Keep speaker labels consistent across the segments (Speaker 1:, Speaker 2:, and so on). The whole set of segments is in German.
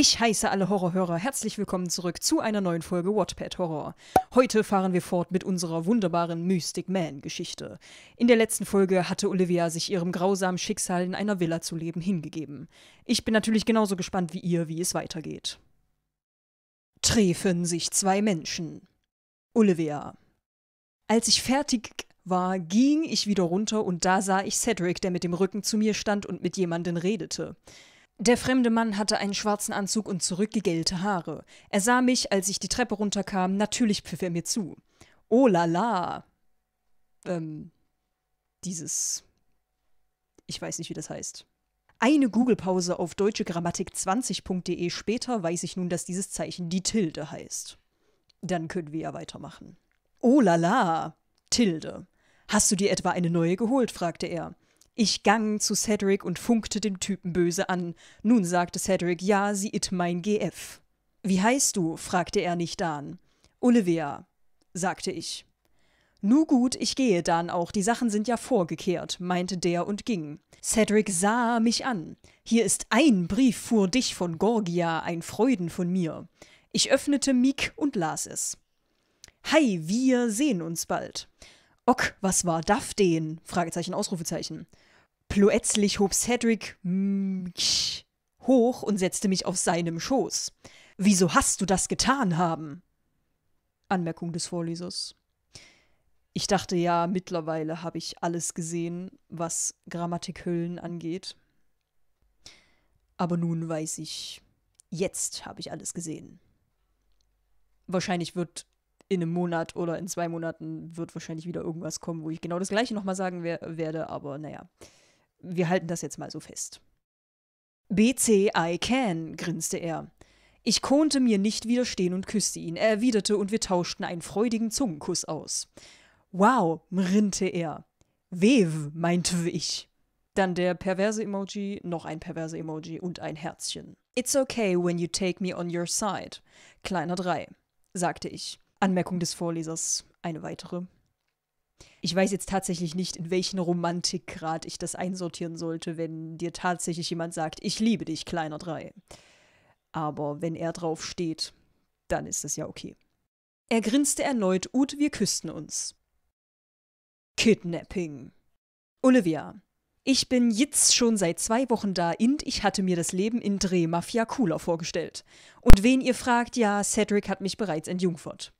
Speaker 1: Ich heiße alle Horrorhörer herzlich willkommen zurück zu einer neuen Folge Wattpad Horror. Heute fahren wir fort mit unserer wunderbaren Mystic Man Geschichte. In der letzten Folge hatte Olivia sich ihrem grausamen Schicksal in einer Villa zu leben hingegeben. Ich bin natürlich genauso gespannt wie ihr, wie es weitergeht. Treffen sich zwei Menschen. Olivia. Als ich fertig war, ging ich wieder runter und da sah ich Cedric, der mit dem Rücken zu mir stand und mit jemandem redete. Der fremde Mann hatte einen schwarzen Anzug und zurückgegelte Haare. Er sah mich, als ich die Treppe runterkam, natürlich pfiff er mir zu. Oh la la! Ähm, dieses. Ich weiß nicht, wie das heißt. Eine Google-Pause auf deutschegrammatik20.de später weiß ich nun, dass dieses Zeichen die Tilde heißt. Dann können wir ja weitermachen. Oh la la! Tilde. Hast du dir etwa eine neue geholt? fragte er. Ich gang zu Cedric und funkte den Typen böse an. Nun sagte Cedric, ja, sie it mein GF. Wie heißt du? fragte er nicht Dan. Olivia, sagte ich. Nu gut, ich gehe dann auch, die Sachen sind ja vorgekehrt, meinte der und ging. Cedric sah mich an. Hier ist ein Brief vor dich von Gorgia, ein Freuden von mir. Ich öffnete Mik und las es. Hi, wir sehen uns bald. Ock, was war daff den? Fragezeichen, Ausrufezeichen. Plötzlich hob Cedric mm, hoch und setzte mich auf seinem Schoß. Wieso hast du das getan haben? Anmerkung des Vorlesers. Ich dachte ja, mittlerweile habe ich alles gesehen, was Grammatikhüllen angeht. Aber nun weiß ich, jetzt habe ich alles gesehen. Wahrscheinlich wird in einem Monat oder in zwei Monaten wird wahrscheinlich wieder irgendwas kommen, wo ich genau das gleiche nochmal sagen wer werde, aber naja. Wir halten das jetzt mal so fest. BC, I can, grinste er. Ich konnte mir nicht widerstehen und küsste ihn. Er erwiderte und wir tauschten einen freudigen Zungenkuss aus. Wow, rinnte er. Wev, meinte ich. Dann der perverse Emoji, noch ein perverse Emoji und ein Herzchen. It's okay when you take me on your side. Kleiner 3, sagte ich. Anmerkung des Vorlesers, eine weitere. Ich weiß jetzt tatsächlich nicht, in welchen Romantikgrad ich das einsortieren sollte, wenn dir tatsächlich jemand sagt, ich liebe dich, kleiner Drei. Aber wenn er drauf steht, dann ist es ja okay. Er grinste erneut und wir küssten uns. Kidnapping. Olivia. Ich bin jetzt schon seit zwei Wochen da und ich hatte mir das Leben in Drehmafia cooler vorgestellt. Und wen ihr fragt, ja, Cedric hat mich bereits entjungfert.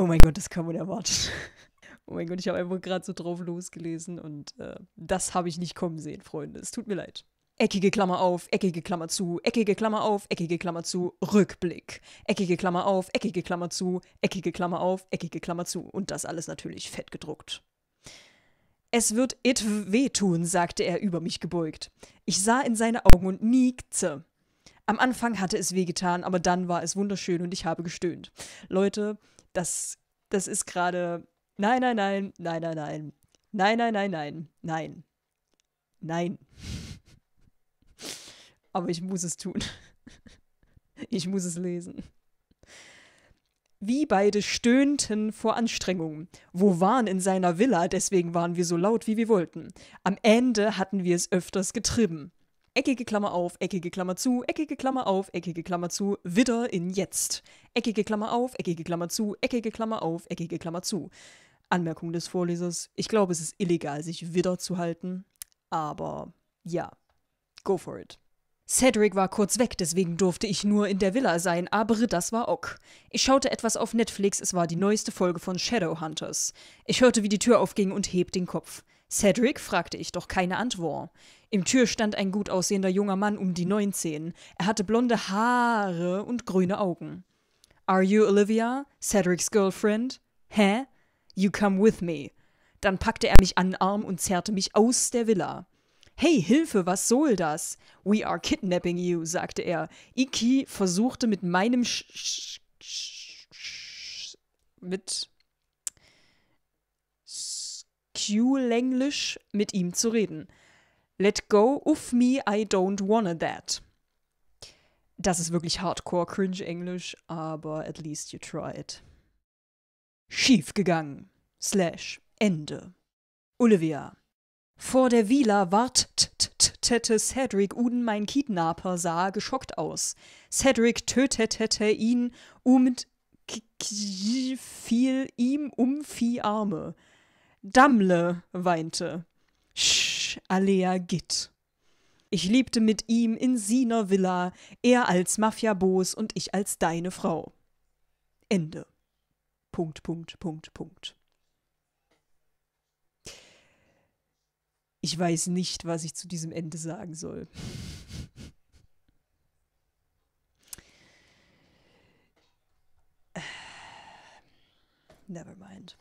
Speaker 1: Oh mein Gott, das kam unerwartet. Oh mein Gott, ich habe einfach gerade so drauf losgelesen und äh, das habe ich nicht kommen sehen, Freunde. Es tut mir leid. Eckige Klammer auf, eckige Klammer zu, eckige Klammer auf, eckige Klammer zu, Rückblick. Eckige Klammer auf, eckige Klammer zu, eckige Klammer auf, eckige Klammer zu. Und das alles natürlich fett gedruckt. Es wird it wehtun, sagte er über mich gebeugt. Ich sah in seine Augen und nickte. Am Anfang hatte es wehgetan, aber dann war es wunderschön und ich habe gestöhnt. Leute, das, das ist gerade nein, nein, nein, nein, nein, nein, nein, nein, nein, nein, nein, nein. Aber ich muss es tun. Ich muss es lesen. Wie beide stöhnten vor Anstrengung. Wo waren in seiner Villa, deswegen waren wir so laut, wie wir wollten. Am Ende hatten wir es öfters getrieben. Eckige Klammer auf, eckige Klammer zu, eckige Klammer auf, eckige Klammer zu, wieder in jetzt. Eckige Klammer auf, eckige Klammer zu, eckige Klammer auf, eckige Klammer zu. Anmerkung des Vorlesers. Ich glaube, es ist illegal, sich wieder zu halten. Aber ja, go for it. Cedric war kurz weg, deswegen durfte ich nur in der Villa sein, aber das war ok. Ich schaute etwas auf Netflix, es war die neueste Folge von Shadowhunters. Ich hörte, wie die Tür aufging und heb den Kopf. Cedric fragte ich doch keine Antwort. Im Tür stand ein gut aussehender junger Mann um die 19. Er hatte blonde Haare und grüne Augen. Are you Olivia? Cedrics girlfriend? Hä? You come with me. Dann packte er mich an den Arm und zerrte mich aus der Villa. Hey, Hilfe, was soll das? We are kidnapping you, sagte er. Iki versuchte mit meinem Sch, Sch, Sch, Sch mit Q-Länglisch mit ihm zu reden. Let go of me, I don't wanna that. Das ist wirklich hardcore cringe Englisch, aber at least you tried. Schiefgegangen. Slash. Ende. Olivia. Vor der Vila wartete Cedric Uden, mein Kidnapper, sah geschockt aus. Cedric tötete ihn um fiel ihm um vier Arme. Damle weinte. Sch, alea git. Ich liebte mit ihm in Siner Villa, er als Mafiabos und ich als deine Frau. Ende. Punkt, Punkt, Punkt, Punkt. Ich weiß nicht, was ich zu diesem Ende sagen soll. Never mind.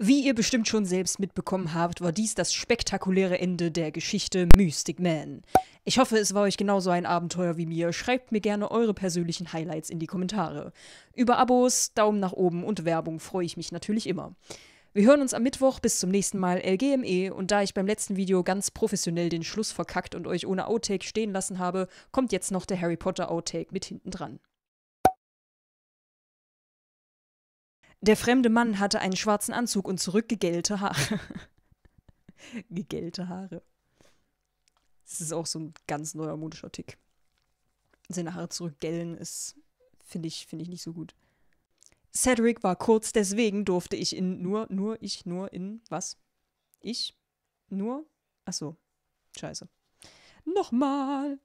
Speaker 1: Wie ihr bestimmt schon selbst mitbekommen habt, war dies das spektakuläre Ende der Geschichte Mystic Man. Ich hoffe, es war euch genauso ein Abenteuer wie mir. Schreibt mir gerne eure persönlichen Highlights in die Kommentare. Über Abos, Daumen nach oben und Werbung freue ich mich natürlich immer. Wir hören uns am Mittwoch, bis zum nächsten Mal LGME und da ich beim letzten Video ganz professionell den Schluss verkackt und euch ohne Outtake stehen lassen habe, kommt jetzt noch der Harry Potter Outtake mit hinten dran. Der fremde Mann hatte einen schwarzen Anzug und zurückgegellte Haare. gegelte Haare. Das ist auch so ein ganz neuer modischer Tick. Seine Haare zurückgellen ist, finde ich, finde ich nicht so gut. Cedric war kurz, deswegen durfte ich in nur, nur ich, nur in was? Ich? Nur? Achso. Scheiße. Nochmal.